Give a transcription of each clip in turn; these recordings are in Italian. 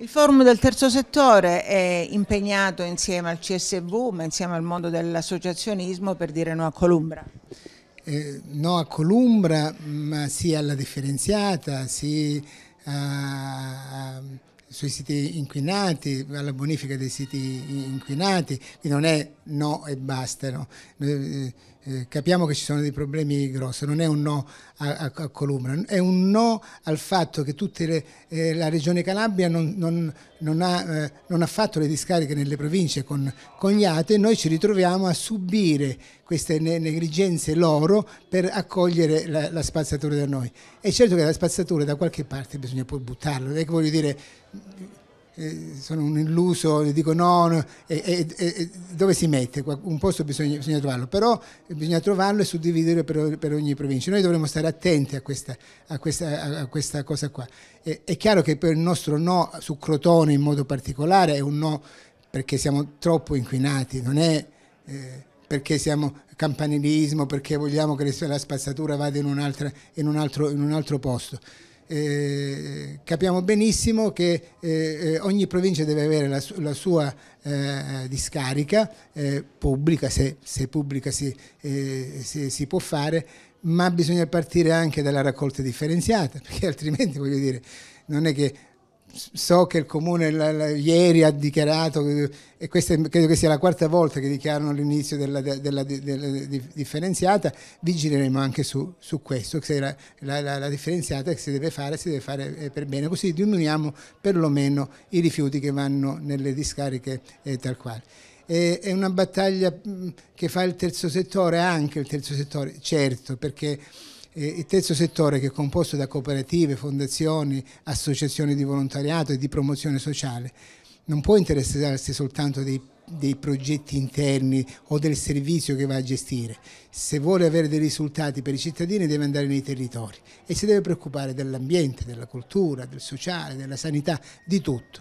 Il forum del terzo settore è impegnato insieme al CSV ma insieme al mondo dell'associazionismo per dire no a Columbra. Eh, no a Columbra ma sì alla differenziata, sì a, sui siti inquinati, alla bonifica dei siti inquinati, quindi non è no e basta. No. Eh, eh, capiamo che ci sono dei problemi grossi, non è un no a, a, a Columna, è un no al fatto che tutta eh, la regione Calabria non, non, non, ha, eh, non, ha, fatto le discariche nelle province con, con gli ATE e noi ci ritroviamo a subire queste negligenze loro per accogliere la, la, spazzatura da noi. È certo che la spazzatura da qualche parte bisogna poi buttarla, non è che voglio dire eh, sono un illuso, dico no, no eh, eh, dove si mette? Un posto bisogna, bisogna, trovarlo, però bisogna trovarlo e suddividere per, per ogni provincia. Noi dovremmo stare attenti a questa, a questa, a questa cosa qua. è chiaro che per il nostro no su Crotone in modo particolare è un no perché siamo troppo inquinati, non è... Eh, perché siamo campanilismo, perché vogliamo che la spazzatura vada in un, altro, in un altro, in un altro posto. Eh, capiamo benissimo che eh, eh ogni provincia deve avere la, la sua eh, discarica eh, pubblica, se, se pubblica si, eh, si, si, può fare, ma bisogna partire anche dalla raccolta differenziata, perché altrimenti voglio dire, non è che so che il comune la, la, ieri ha dichiarato, e questa credo che sia la quarta volta che dichiarano l'inizio della, della, della, differenziata, vigileremo anche su, su questo, se la, la, differenziata che si deve fare, si deve fare eh, per bene, così diminuiamo perlomeno i rifiuti che vanno nelle discariche eh, tal quale è una battaglia che fa il terzo settore, anche il terzo settore, certo, perché il terzo settore che è composto da cooperative, fondazioni, associazioni di volontariato e di promozione sociale, non può interessarsi soltanto dei, dei progetti interni o del servizio che va a gestire. Se vuole avere dei risultati per i cittadini deve andare nei territori e si deve preoccupare dell'ambiente, della cultura, del sociale, della sanità, di tutto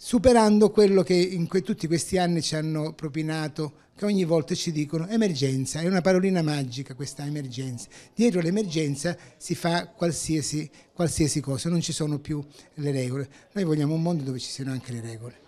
superando quello che in que tutti questi anni ci hanno propinato, che ogni volta ci dicono emergenza, è una parolina magica questa emergenza. Dietro l'emergenza si fa qualsiasi, qualsiasi cosa, non ci sono più le regole. Noi vogliamo un mondo dove ci siano anche le regole.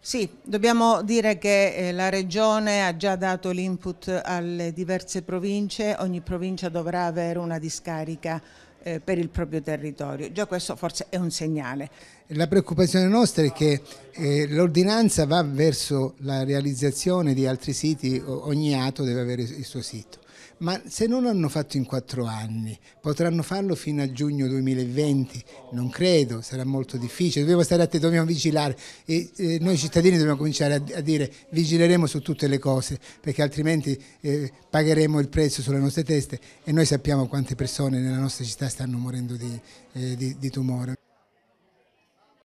Sì, dobbiamo dire che eh, la Regione ha già dato l'input alle diverse province, ogni provincia dovrà avere una discarica eh, per il proprio territorio. Già questo forse è un segnale. La preoccupazione nostra è che eh, l'ordinanza va verso la realizzazione di altri siti, ogni atto deve avere il suo sito ma se non hanno fatto in quattro anni, potranno farlo fino a giugno 2020? Non credo, sarà molto difficile, dobbiamo stare attenti, dobbiamo vigilare e eh, noi cittadini dobbiamo cominciare a, a, dire vigileremo su tutte le cose perché altrimenti eh, pagheremo il prezzo sulle nostre teste e noi sappiamo quante persone nella nostra città stanno morendo di, eh, di, di tumore.